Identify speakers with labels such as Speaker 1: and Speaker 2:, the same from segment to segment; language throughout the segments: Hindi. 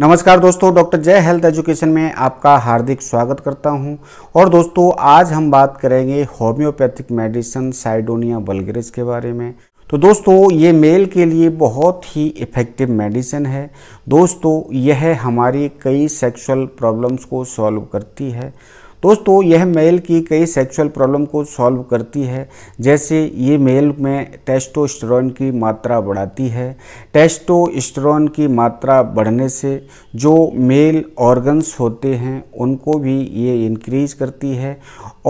Speaker 1: नमस्कार दोस्तों डॉक्टर जय हेल्थ एजुकेशन में आपका हार्दिक स्वागत करता हूं और दोस्तों आज हम बात करेंगे होम्योपैथिक मेडिसिन साइडोनिया बल्गरिस के बारे में तो दोस्तों ये मेल के लिए बहुत ही इफ़ेक्टिव मेडिसिन है दोस्तों यह हमारी कई सेक्सुअल प्रॉब्लम्स को सॉल्व करती है दोस्तों यह मेल की कई सेक्सुअल प्रॉब्लम को सॉल्व करती है जैसे ये मेल में टेस्टोस्टेरोन की मात्रा बढ़ाती है टेस्टोस्टेरोन की मात्रा बढ़ने से जो मेल ऑर्गन्स होते हैं उनको भी ये इंक्रीज करती है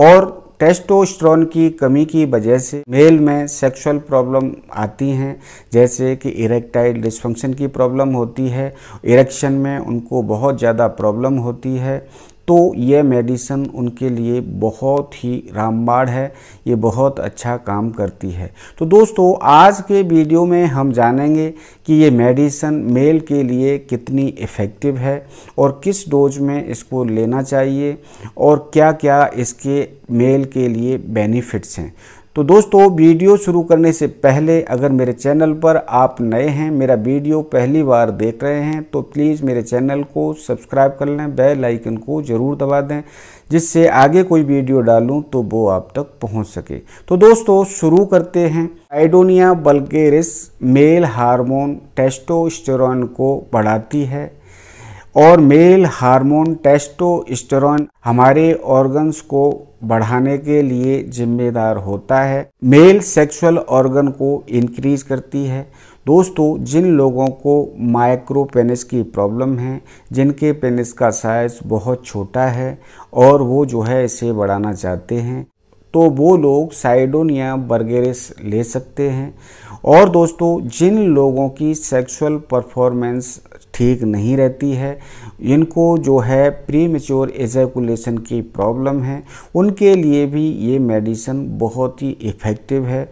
Speaker 1: और टेस्टोस्टेरोन की कमी की वजह से मेल में सेक्सुअल प्रॉब्लम आती हैं जैसे कि इरेक्टाइल डिस्फंक्शन की प्रॉब्लम होती है इरेक्शन में उनको बहुत ज़्यादा प्रॉब्लम होती है तो यह मेडिसन उनके लिए बहुत ही रामबाण है ये बहुत अच्छा काम करती है तो दोस्तों आज के वीडियो में हम जानेंगे कि ये मेडिसन मेल के लिए कितनी इफ़ेक्टिव है और किस डोज में इसको लेना चाहिए और क्या क्या इसके मेल के लिए बेनिफिट्स हैं तो दोस्तों वीडियो शुरू करने से पहले अगर मेरे चैनल पर आप नए हैं मेरा वीडियो पहली बार देख रहे हैं तो प्लीज़ मेरे चैनल को सब्सक्राइब कर लें बेल आइकन को ज़रूर दबा दें जिससे आगे कोई वीडियो डालूं तो वो आप तक पहुंच सके तो दोस्तों शुरू करते हैं आइडोनिया बल्गेरिस मेल हार्मोन टेस्टोस्टेरॉन को बढ़ाती है और मेल हार्मोन टेस्टोस्टेरॉन हमारे ऑर्गन्स को बढ़ाने के लिए जिम्मेदार होता है मेल सेक्सुअल ऑर्गन को इंक्रीज करती है दोस्तों जिन लोगों को माइक्रो पेनिस की प्रॉब्लम है जिनके पेनिस का साइज बहुत छोटा है और वो जो है इसे बढ़ाना चाहते हैं तो वो लोग साइडोनिया बर्गेरिस ले सकते हैं और दोस्तों जिन लोगों की सेक्सुअल परफॉर्मेंस ठीक नहीं रहती है इनको जो है प्री मेच्योर एजैकुलेशन की प्रॉब्लम है उनके लिए भी ये मेडिसन बहुत ही इफ़ेक्टिव है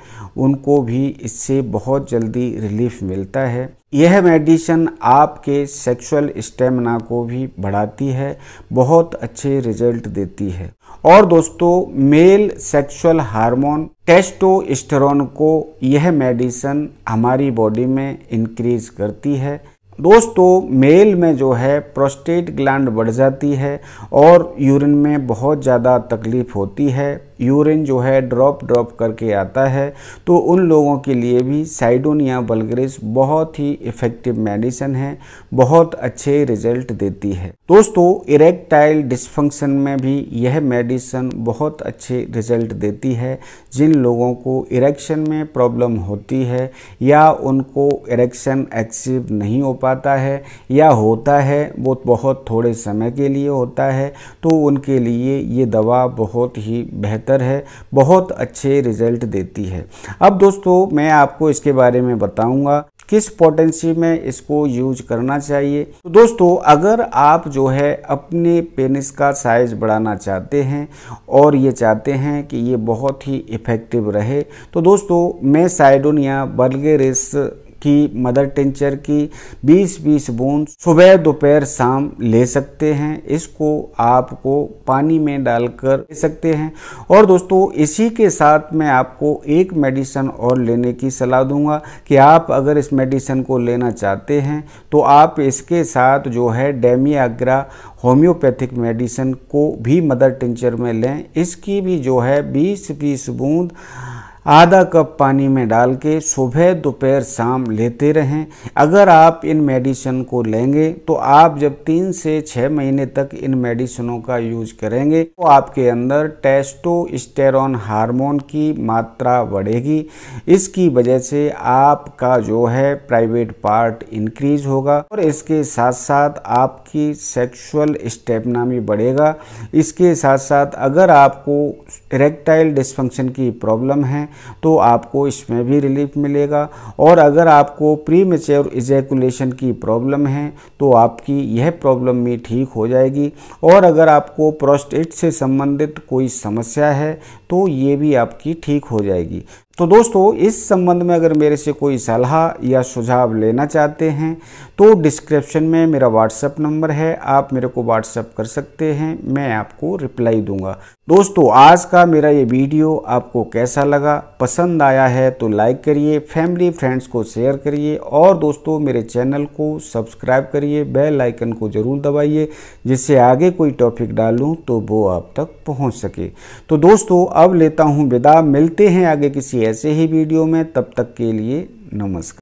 Speaker 1: उनको भी इससे बहुत जल्दी रिलीफ मिलता है यह मेडिसन आपके सेक्सुअल स्टेमिना को भी बढ़ाती है बहुत अच्छे रिजल्ट देती है और दोस्तों मेल सेक्सुअल हार्मोन टेस्टोस्टेरोन को यह मेडिसन हमारी बॉडी में इंक्रीज करती है दोस्तों मेल में जो है प्रोस्टेट ग्लैंड बढ़ जाती है और यूरिन में बहुत ज़्यादा तकलीफ़ होती है यूरिन जो है ड्रॉप ड्रॉप करके आता है तो उन लोगों के लिए भी साइडोनिया बलग्रेस बहुत ही इफ़ेक्टिव मेडिसिन है बहुत अच्छे रिजल्ट देती है दोस्तों इरेक्टाइल डिस्फंक्शन में भी यह मेडिसिन बहुत अच्छे रिजल्ट देती है जिन लोगों को इरेक्शन में प्रॉब्लम होती है या उनको इरेक्शन एक्सिव नहीं हो पाता है या होता है वो बहुत थोड़े समय के लिए होता है तो उनके लिए ये दवा बहुत ही बेहतर बेहतर है बहुत अच्छे रिजल्ट देती है अब दोस्तों मैं आपको इसके बारे में बताऊंगा किस पोटेंसी में इसको यूज करना चाहिए तो दोस्तों अगर आप जो है अपने पेनिस का साइज़ बढ़ाना चाहते हैं और ये चाहते हैं कि ये बहुत ही इफ़ेक्टिव रहे तो दोस्तों मैं साइडोनिया बलगेरिस की मदर टेंचर की 20-20 बूंद सुबह दोपहर शाम ले सकते हैं इसको आपको पानी में डालकर ले सकते हैं और दोस्तों इसी के साथ मैं आपको एक मेडिसन और लेने की सलाह दूंगा कि आप अगर इस मेडिसन को लेना चाहते हैं तो आप इसके साथ जो है डेमियाग्रा होम्योपैथिक मेडिसन को भी मदर टेंचर में लें इसकी भी जो है बीस बीस बूंद आधा कप पानी में डाल के सुबह दोपहर शाम लेते रहें अगर आप इन मेडिसिन को लेंगे तो आप जब तीन से छः महीने तक इन मेडिसिनों का यूज करेंगे तो आपके अंदर टेस्टोस्टेरॉन हार्मोन की मात्रा बढ़ेगी इसकी वजह से आपका जो है प्राइवेट पार्ट इंक्रीज होगा और इसके साथ साथ आपकी सेक्सुअल स्टेपना भी बढ़ेगा इसके साथ साथ अगर आपको इरेक्टाइल डिस्फंक्शन की प्रॉब्लम है तो आपको इसमें भी रिलीफ मिलेगा और अगर आपको प्री मेच्योर इजैकुलेशन की प्रॉब्लम है तो आपकी यह प्रॉब्लम भी ठीक हो जाएगी और अगर आपको प्रोस्टेट से संबंधित कोई समस्या है तो ये भी आपकी ठीक हो जाएगी तो दोस्तों इस संबंध में अगर मेरे से कोई सलाह या सुझाव लेना चाहते हैं तो डिस्क्रिप्शन में मेरा व्हाट्सएप नंबर है आप मेरे को व्हाट्सएप कर सकते हैं मैं आपको रिप्लाई दूंगा दोस्तों आज का मेरा ये वीडियो आपको कैसा लगा पसंद आया है तो लाइक करिए फैमिली फ्रेंड्स को शेयर करिए और दोस्तों मेरे चैनल को सब्सक्राइब करिए बेल आइकन को ज़रूर दबाइए जिससे आगे कोई टॉपिक डालूँ तो वो आप तक पहुँच सके तो दोस्तों अब लेता हूँ विदा मिलते हैं आगे किसी ऐसे ही वीडियो में तब तक के लिए नमस्कार